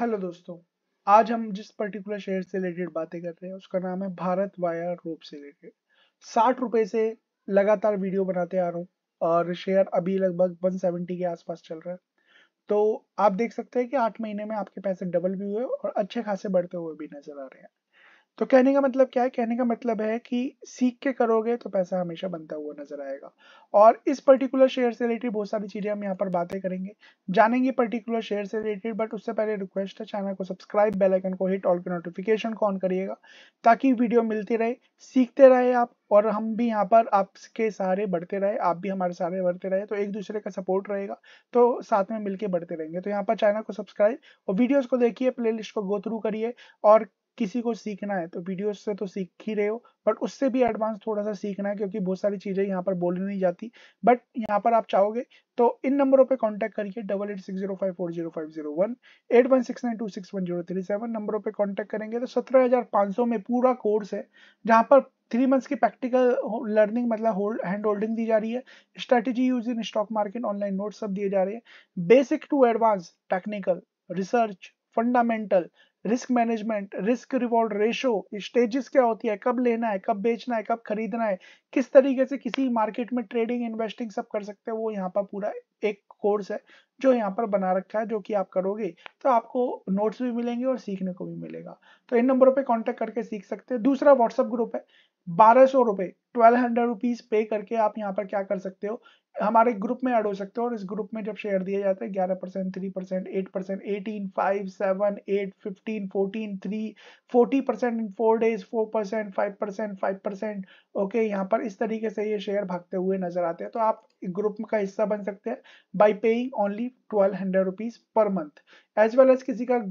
hello दोस्तों आज हम जिस पर्टिकुलर शेयर से रिलेटेड बातें कर रहे हैं उसका नाम है भारत वाया रोप से रिलेटेड साठ रुपए से लगातार वीडियो बनाते आ रहा हूँ और शेयर अभी लगभग 170 के आसपास चल रहा है तो आप देख सकते हैं कि आठ महीने में आपके पैसे डबल भी हुए और अच्छे खासे बढ़ते हुए भी नजर आ रहे हैं तो कहने का मतलब क्या है कहने का मतलब है कि सीख के करोगे तो पैसा हमेशा बनता हुआ नजर आएगा और इस पर्टिकुलर शेयर से रिलेटेड बहुत सारी चीज़ें हम यहाँ पर बातें करेंगे जानेंगे पर्टिकुलर शेयर से रिलेटेड बट उससे पहले रिक्वेस्ट है चैनल को सब्सक्राइब बेल आइकन को हिट ऑल के नोटिफिकेशन को ऑन करिएगा ताकि वीडियो मिलती रहे सीखते रहे आप और हम भी यहाँ पर आपके सहारे बढ़ते रहे आप भी हमारे सहारे बढ़ते रहे तो एक दूसरे का सपोर्ट रहेगा तो साथ में मिलके बढ़ते रहेंगे तो यहाँ पर चैनल को सब्सक्राइब और वीडियोस को देखिए प्लेलिस्ट को गो थ्रू करिए और किसी को सीखना है तो वीडियो से तो सीख ही रहे हो बट उससे भी एडवांस थोड़ा सा सीखना है क्योंकि बहुत सारी चीज़ें यहाँ पर बोली नहीं जाती बट यहाँ पर आप चाहोगे तो इन नंबरों पे कांटेक्ट करिए double eight six zero five four zero five zero one eight one six nine two six one zero three seven नंबरों पर कॉन्टेक्ट करेंगे तो सत्रह हज़ार सौ में पूरा कोर्स है जहाँ पर थ्री मंथ्स की प्रैक्टिकल लर्निंग मतलब होल्ड हैंड होल्डिंग दी जा रही है strategy use in stock market online note सब दिए जा रहे हैं basic to advance technical research fundamental risk management risk reward ratio stages क्या होती है कब लेना है कब बेचना है कब खरीदना है किस तरीके से किसी मार्केट में ट्रेडिंग इन्वेस्टिंग सब कर सकते हैं वो यहाँ पर पूरा एक कोर्स है जो यहाँ पर बना रखा है जो कि आप करोगे तो आपको नोट्स भी मिलेंगे और सीखने को भी मिलेगा तो इन नंबरों पे कॉन्टेक्ट करके सीख सकते हैं दूसरा व्हाट्सअप ग्रुप है बारह सौ रुपए ट्वेल्व हंड्रेड रुपीज पे करके आप यहाँ पर क्या कर सकते हो हमारे ग्रुप में ऐड हो सकते हो और इस ग्रुप में जब शेयर दिए जाते हैं ग्यारह percent three percent eight percent eighteen five seven eight fifteen fourteen three forty percent in four days four percent five percent five percent okay यहाँ पर इस तरीके से ये शेयर भागते हुए नजर आते हैं तो आप ग्रुप का हिस्सा बन सकते हैं by paying only twelve hundred rupees per month as well as किसी का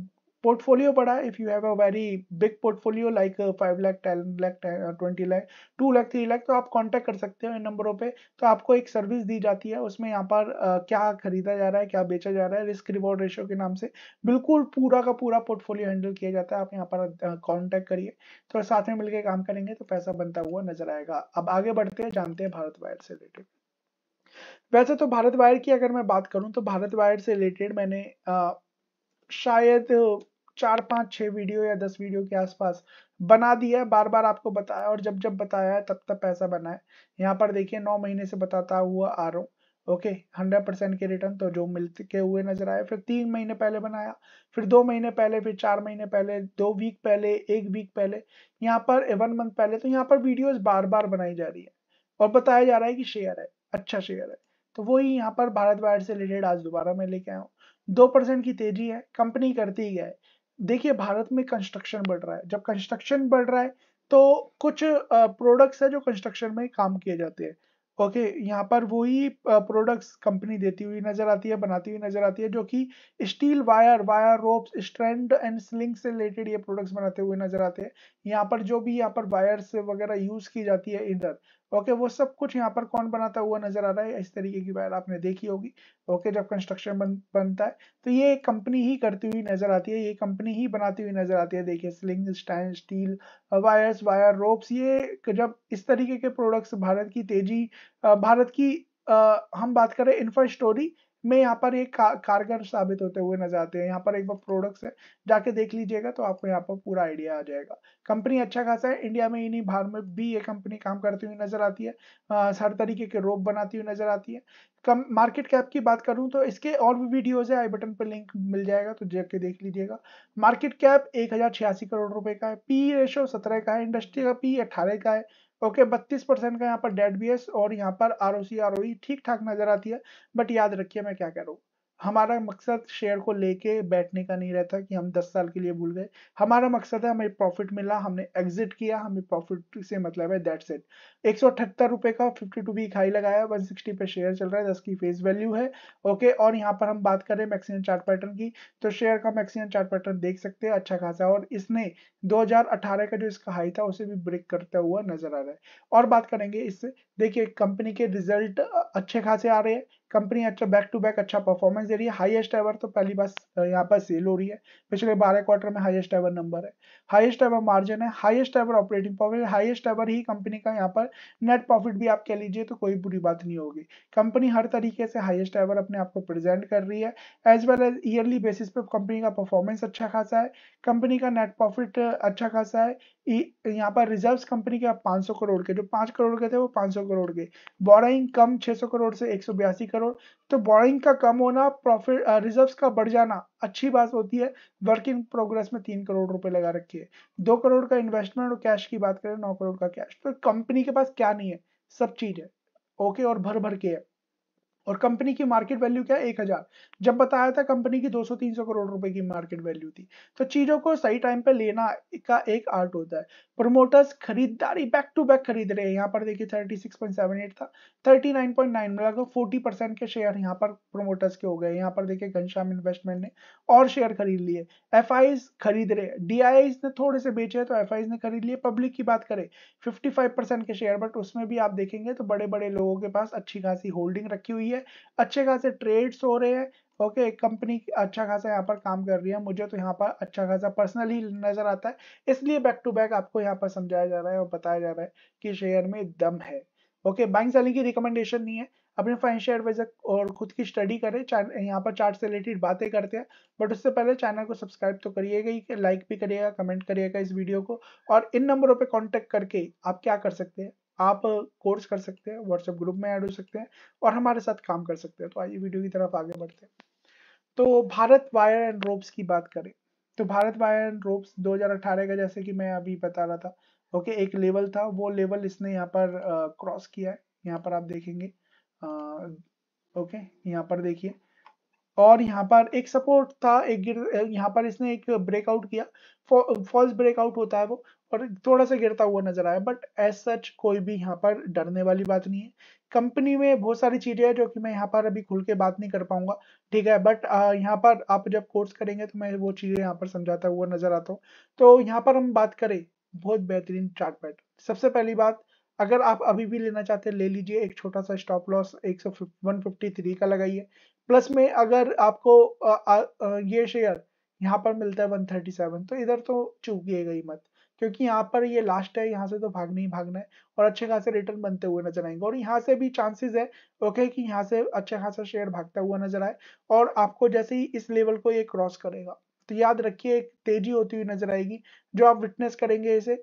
पोर्टफोलियो पड़ा if you have a very big portfolio like uh, 5 lakh 10 lakh 10 uh, 20 lakh 2 lakh तो आप कांटेक्ट कर सकते हो इन नंबरों पे तो आपको एक सर्विस दी जाती है उसमें यहाँ पर uh, क्या खरीदा जा रहा है क्या बेचा जा रहा है रिस्क रिवॉर्ड रेशियो के नाम से बिल्कुल पूरा का पूरा पोर्टफोलियो हैंडल किया जाता है आप यहाँ पर कॉन्टैक्ट uh, करिए तो साथ में मिलकर काम करेंगे तो पैसा बनता हुआ नजर आएगा अब आगे बढ़ते हैं जानते हैं भारत वायर से रिलेटेड वैसे तो भारत वायर की अगर मैं बात करूँ तो भारत वायर से रिलेटेड मैंने uh, शायद चार पांच छह वीडियो या दस वीडियो के आसपास बना दिया है बार बार आपको बताया और जब जब बताया है तब तब पैसा बना है यहाँ पर देखिए नौ महीने से बताता हुआ आ रहा ओके हंड्रेड परसेंट के रिटर्न तो जो मिलते के हुए नजर आए फिर तीन महीने पहले बनाया फिर दो महीने पहले फिर चार महीने पहले दो वीक पहले एक वीक पहले यहाँ पर वन मंथ पहले तो यहाँ पर वीडियो बार बार बनाई जा रही है और बताया जा रहा है कि शेयर है अच्छा शेयर है तो वही यहाँ पर भारत बायर से रिलेटेड आज दोबारा मैं लेके आया हूँ दो परसेंट की तेजी है कंपनी करती ही गए देखिए भारत में कंस्ट्रक्शन बढ़ रहा है जब कंस्ट्रक्शन बढ़ रहा है तो कुछ प्रोडक्ट्स है जो कंस्ट्रक्शन में काम किए जाते हैं ओके यहाँ पर वही प्रोडक्ट्स कंपनी देती हुई नजर आती है बनाती हुई नजर आती है जो कि steel wire wire ropes strand and sling से रिलेटेड ये प्रोडक्ट्स बनाते हुए नजर आते हैं यहाँ पर जो भी यहाँ पर वायर्स वगैरह यूज की जाती है इधर ओके वो सब कुछ यहाँ पर कौन बनाता हुआ नजर आ रहा है इस तरीके की वायर आपने देखी होगी ओके जब कंस्ट्रक्शन बन, बनता है तो ये कंपनी ही करती हुई नजर आती है ये कंपनी ही बनाती हुई नजर आती है देखिए sling stand steel wires wire ropes ये जब इस तरीके के प्रोडक्ट्स भारत की तेजी भारत की हम बात करें इंफ्रास्टोरी में यहाँ पर एक कारगर साबित होते हुए नजर आते हैं यहाँ पर एक बार प्रोडक्ट्स है जाके देख लीजिएगा तो आपको यहाँ पर पूरा आइडिया आ जाएगा कंपनी अच्छा खासा है इंडिया में इन्हीं भार में भी ये कंपनी काम करती हुई नजर आती है हर तरीके के रोप बनाती हुई नजर आती है कम मार्केट कैप की बात करूं तो इसके और भी वीडियोज है आई बटन पर लिंक मिल जाएगा तो जाके देख लीजिएगा मार्केट कैप एक करोड़ रुपए का है पी रेशो सत्रह का है इंडस्ट्री का पी अट्ठारह का है ओके बत्तीस परसेंट का यहाँ पर डेट बी और यहाँ पर आर ओ e ठीक ठाक नजर आती है बट याद रखिए मैं क्या कह रहा हूँ हमारा मकसद शेयर को लेके बैठने का नहीं रहता कि हम 10 साल के लिए भूल गए हमारा मकसद है हमें प्रॉफिट मिला हमने एग्जिट किया हमें प्रॉफिट से मतलब है दैट्स इट एक सौ रुपए का 52 टू वीक हाई लगाया 160 पे शेयर चल रहा है 10 की फेस वैल्यू है ओके और यहाँ पर हम बात करें मैक्सिमम चार्ट पैटर्न की तो शेयर का मैक्सिमम चार्ट पैटर्न देख सकते हैं अच्छा खासा और इसने दो का जो इसका हाई था उसे भी ब्रेक करता हुआ नजर आ रहा है और बात करेंगे इससे देखिए कंपनी के रिजल्ट अच्छे खासे आ रहे हैं कंपनी अच्छा बैक टू बैक अच्छा परफॉर्मेंस दे रही है हाईएस्ट एवर तो पहली बार यहाँ पर सेल हो रही है पिछले बारह क्वार्टर में हाईएस्ट एवर नंबर है हाईएस्ट एवर मार्जिन है highest ever operating profit highest ever ही कंपनी का यहाँ पर नेट प्रॉफिट भी आप कह लीजिए तो कोई बुरी बात नहीं होगी कंपनी हर तरीके से हाइएस्ट एवर अपने आप को प्रेजेंट कर रही है as well as yearly basis पे कंपनी का परफॉर्मेंस अच्छा खासा है कंपनी का नेट प्रॉफिट अच्छा खासा है e, यहाँ पर रिजर्व कंपनी के पांच सौ करोड़ के जो पांच करोड़ के थे वो सौ करोड़ के बोराइंग कम सौ करोड़ से एक करोड़ करोड़ तो बोरिंग का कम होना प्रॉफिट रिजर्व का बढ़ जाना अच्छी बात होती है वर्क इन प्रोग्रेस में तीन करोड़ रुपए लगा रखी है दो करोड़ का इन्वेस्टमेंट और कैश की बात करें नौ करोड़ का कैश तो कंपनी के पास क्या नहीं है सब चीज है ओके और भर भर के है और कंपनी की मार्केट वैल्यू क्या है एक हजार जब बताया था कंपनी की 200-300 करोड़ रुपए की मार्केट वैल्यू थी तो चीजों को सही टाइम पे लेना का एक आर्ट होता है प्रमोटर्स खरीदारी बैक टू बैक खरीद रहे हैं यहाँ पर देखिए 36.78 था 39.9 लगभग 40 परसेंट के शेयर यहाँ पर प्रमोटर्स के हो गए यहाँ पर देखिए घनश्याम इन्वेस्टमेंट ने और शेयर खरीद लिए एफ खरीद रहे डी ने थोड़े से बेचे तो एफ ने खरीद लिए पब्लिक की बात करें फिफ्टी के शेयर बट उसमें भी आप देखेंगे तो बड़े बड़े लोगों के पास अच्छी खासी होल्डिंग रखी हुई है रही है अच्छे खासे ट्रेड्स हो रहे हैं ओके okay, कंपनी अच्छा खासा यहाँ पर काम कर रही है मुझे तो यहाँ पर अच्छा खासा पर्सनली नजर आता है इसलिए बैक टू बैक आपको यहाँ पर समझाया जा रहा है और बताया जा रहा है कि शेयर में दम है ओके बाइंग सेलिंग की रिकमेंडेशन नहीं है अपने फाइनेंशियल एडवाइजर और खुद की स्टडी करें यहाँ पर चार्ट से रिलेटेड बातें करते हैं बट उससे पहले चैनल को सब्सक्राइब तो करिएगा ही लाइक भी करिएगा कमेंट करिएगा इस वीडियो को और इन नंबरों पर कॉन्टेक्ट करके आप क्या कर सकते हैं आप कोर्स कर सकते हैं व्हाट्सएप ग्रुप में ऐड हो सकते हैं और हमारे साथ काम कर सकते हैं तो आइए वीडियो की तरफ आगे बढ़ते हैं तो भारत वायर एंड रोप्स की बात करें तो भारत वायर एंड रोप्स 2018 का जैसे कि मैं अभी बता रहा था ओके एक लेवल था वो लेवल इसने यहाँ पर क्रॉस किया है यहाँ पर आप देखेंगे ओके यहाँ पर देखिए और यहाँ पर एक सपोर्ट था एक यहाँ पर इसने एक ब्रेकआउट किया फॉल्स ब्रेकआउट होता है वो और थोड़ा सा गिरता हुआ नजर आया बट एज सच कोई भी यहाँ पर डरने वाली बात नहीं है कंपनी में बहुत सारी चीज़ें हैं जो कि मैं यहाँ पर अभी खुल के बात नहीं कर पाऊंगा ठीक है बट यहाँ पर आप जब कोर्स करेंगे तो मैं वो चीज़ें यहाँ पर समझाता हुआ नजर आता हूँ तो यहाँ पर हम बात करें बहुत बेहतरीन चार्ट पैटर्न सबसे पहली बात अगर आप अभी भी लेना चाहते हैं ले लीजिए एक छोटा सा स्टॉप लॉस एक सौ का लगाइए प्लस में अगर आपको आ, आ, आ, ये शेयर यहाँ पर मिलता है 137 तो इधर तो चूकिएगा ही मत क्योंकि यहाँ पर ये लास्ट है यहाँ से तो भागना ही भागना है और अच्छे खासे रिटर्न बनते हुए नजर आएंगे और यहाँ से भी चांसेस है ओके कि यहाँ से अच्छा खासा शेयर भागता हुआ नजर आए और आपको जैसे ही इस लेवल को ये क्रॉस करेगा तो याद रखिए एक तेजी होती हुई नजर आएगी जो आप विटनेस करेंगे इसे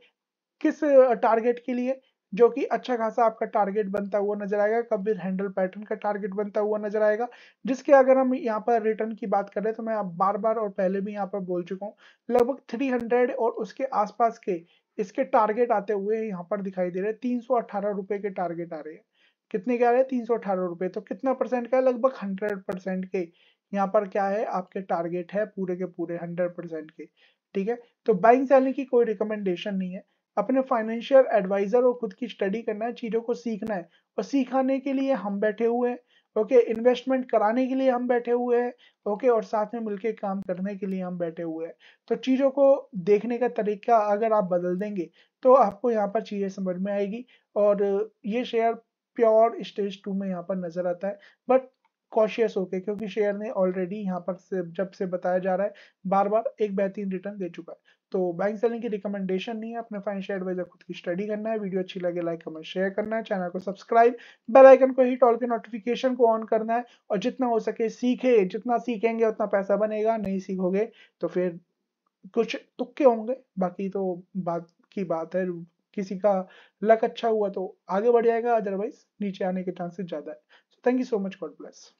किस टारगेट के लिए जो कि अच्छा खासा आपका टारगेट बनता हुआ नजर आएगा कबीर हैंडल पैटर्न का टारगेट बनता हुआ नजर आएगा जिसके अगर हम यहाँ पर रिटर्न की बात करें तो मैं आप बार बार और पहले भी यहाँ पर बोल चुका हूँ लगभग 300 और उसके आसपास के इसके टारगेट आते हुए यहाँ पर दिखाई दे रहे हैं तीन रुपए के टारगेट आ रहे हैं कितने के आ रहे हैं तीन रुपए तो कितना परसेंट का लगभग हंड्रेड परसेंट के यहाँ पर क्या है आपके टारगेट है पूरे के पूरे हंड्रेड परसेंट के ठीक है तो बाइंग सेलिंग की कोई रिकमेंडेशन नहीं है अपने फाइनेंशियल एडवाइजर और खुद की स्टडी करना है चीज़ों को सीखना है और सिखाने के लिए हम बैठे हुए हैं ओके इन्वेस्टमेंट कराने के लिए हम बैठे हुए हैं ओके और साथ में मिलके काम करने के लिए हम बैठे हुए हैं तो चीज़ों को देखने का तरीका अगर आप बदल देंगे तो आपको यहाँ पर चीज़ें समझ में आएगी और ये शेयर प्योर स्टेज टू में यहाँ पर नज़र आता है बट कॉशियस होके क्योंकि शेयर ने ऑलरेडी यहाँ पर से, जब से बताया जा रहा है बार बार एक बेहतरीन रिटर्न दे चुका है तो बैंक सेलिंग की रिकमेंडेशन नहीं है अपने फाइनेंशियल एडवाइजर खुद की स्टडी करना है वीडियो अच्छी लगे लाइक कमेंट शेयर करना है चैनल को सब्सक्राइब बेल आइकन को हिट ऑल के नोटिफिकेशन को ऑन करना है और जितना हो सके सीखे जितना सीखेंगे उतना पैसा बनेगा नहीं सीखोगे तो फिर कुछ तुक्के होंगे बाकी तो बात की बात है किसी का लक अच्छा हुआ तो आगे बढ़ जाएगा अदरवाइज नीचे आने के चांसेस ज़्यादा है thank you so much God bless